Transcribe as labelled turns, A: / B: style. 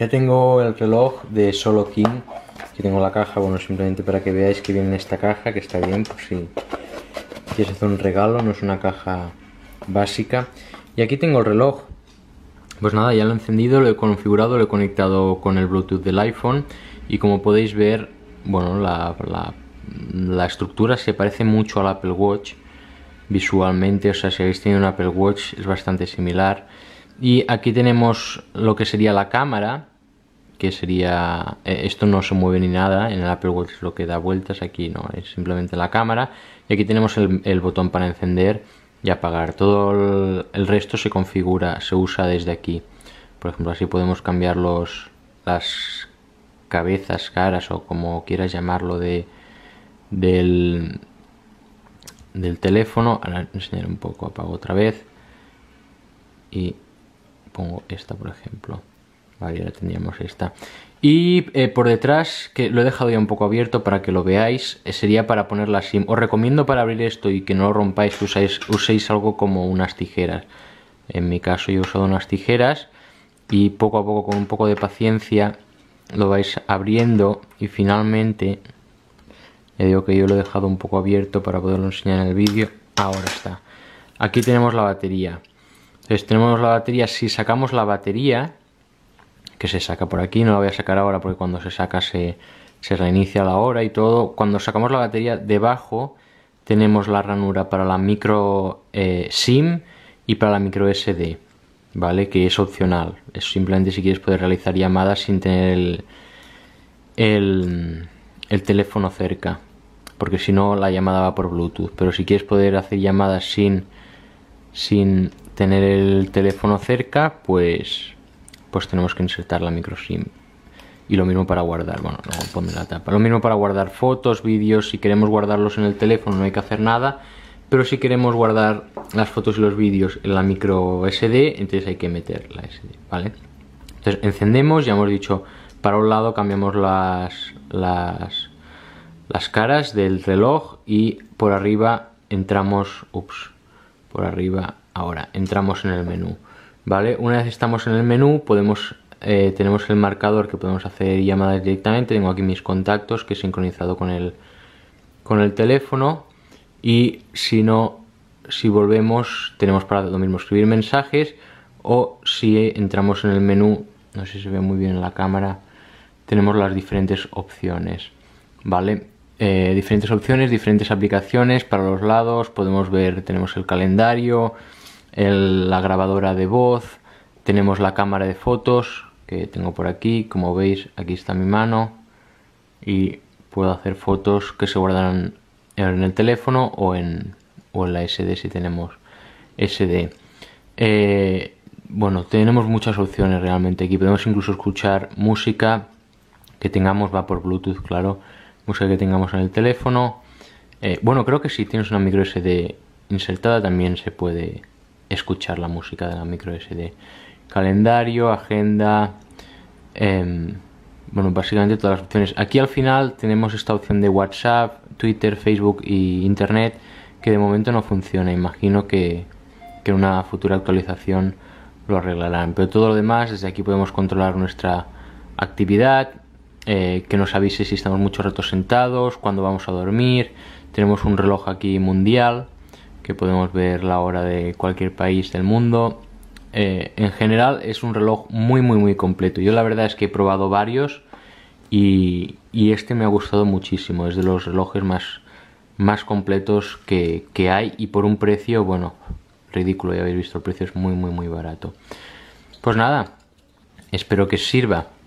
A: Ya tengo el reloj de Solo King, aquí tengo la caja, bueno, simplemente para que veáis que viene esta caja, que está bien, por si quieres hacer un regalo, no es una caja básica. Y aquí tengo el reloj. Pues nada, ya lo he encendido, lo he configurado, lo he conectado con el Bluetooth del iPhone y como podéis ver, bueno, la estructura se parece mucho al Apple Watch visualmente, o sea, si habéis tenido un Apple Watch es bastante similar. Y aquí tenemos lo que sería la cámara, que sería, eh, esto no se mueve ni nada, en el Apple Watch lo que da vueltas, aquí no, es simplemente la cámara, y aquí tenemos el, botón para encender y apagar, todo el, resto se configura, se usa desde aquí, por ejemplo así podemos cambiar los, las cabezas, caras o como quieras llamarlo de, del, del teléfono, ahora enseñaré un poco, apago otra vez y pongo esta por ejemplo Vale, ya tendríamos esta. Y eh, por detrás, que lo he dejado ya un poco abierto para que lo veáis, eh, sería para ponerla así. Os recomiendo para abrir esto y que no lo rompáis, usáis, uséis algo como unas tijeras. En mi caso yo he usado unas tijeras y poco a poco, con un poco de paciencia, lo vais abriendo y finalmente... Ya digo que yo lo he dejado un poco abierto para poderlo enseñar en el vídeo. Ahora está. Aquí tenemos la batería. Entonces tenemos la batería, si sacamos la batería, que se saca por aquí, no la voy a sacar ahora porque cuando se saca se, reinicia la hora y todo. Cuando sacamos la batería debajo tenemos la ranura para la micro eh, SIM y para la micro SD, ¿vale? Que es opcional, es simplemente si quieres poder realizar llamadas sin tener el, el teléfono cerca, porque si no la llamada va por Bluetooth, pero si quieres poder hacer llamadas sin, sin tener el teléfono cerca, pues pues tenemos que insertar la micro SIM Y lo mismo para guardar, bueno, no la tapa. Lo mismo para guardar fotos, vídeos, si queremos guardarlos en el teléfono no hay que hacer nada. Pero si queremos guardar las fotos y los vídeos en la micro SD, entonces hay que meter la SD, ¿vale? Entonces encendemos, ya hemos dicho, para un lado cambiamos las, las, las caras del reloj y por arriba entramos, ups, por arriba ahora, entramos en el menú. ¿vale? Una vez estamos en el menú, podemos, eh, tenemos el marcador que podemos hacer llamadas directamente. Tengo aquí mis contactos que he sincronizado con el, teléfono. Y si no, si volvemos, tenemos para lo mismo escribir mensajes. O si entramos en el menú, no sé si se ve muy bien en la cámara, tenemos las diferentes opciones, ¿vale? Eh, diferentes opciones, diferentes aplicaciones para los lados, podemos ver, tenemos el calendario, la grabadora de voz, tenemos la cámara de fotos que tengo por aquí, como veis aquí está mi mano y puedo hacer fotos que se guardan en el teléfono o en, en la SD si tenemos SD. Eh, bueno, tenemos muchas opciones realmente aquí, podemos incluso escuchar música que tengamos, va por Bluetooth, claro, música que tengamos en el teléfono. Eh, bueno, creo que si tienes una micro SD insertada también se puede escuchar la música de la micro SD. Calendario, agenda, em, bueno, básicamente todas las opciones. Aquí al final tenemos esta opción de WhatsApp, Twitter, Facebook y Internet que de momento no funciona. Imagino que, que en una futura actualización lo arreglarán. Pero todo lo demás, desde aquí podemos controlar nuestra actividad, eh, que nos avise si estamos muchos rato sentados, cuando vamos a dormir. Tenemos un reloj aquí mundial que podemos ver la hora de cualquier país del mundo. Eh, en general es un reloj muy muy muy completo. Yo la verdad es que he probado varios y, este me ha gustado muchísimo. Es de los relojes más, más completos que, que, hay y por un precio, bueno, ridículo, ya habéis visto, el precio es muy muy muy barato. Pues nada, espero que sirva.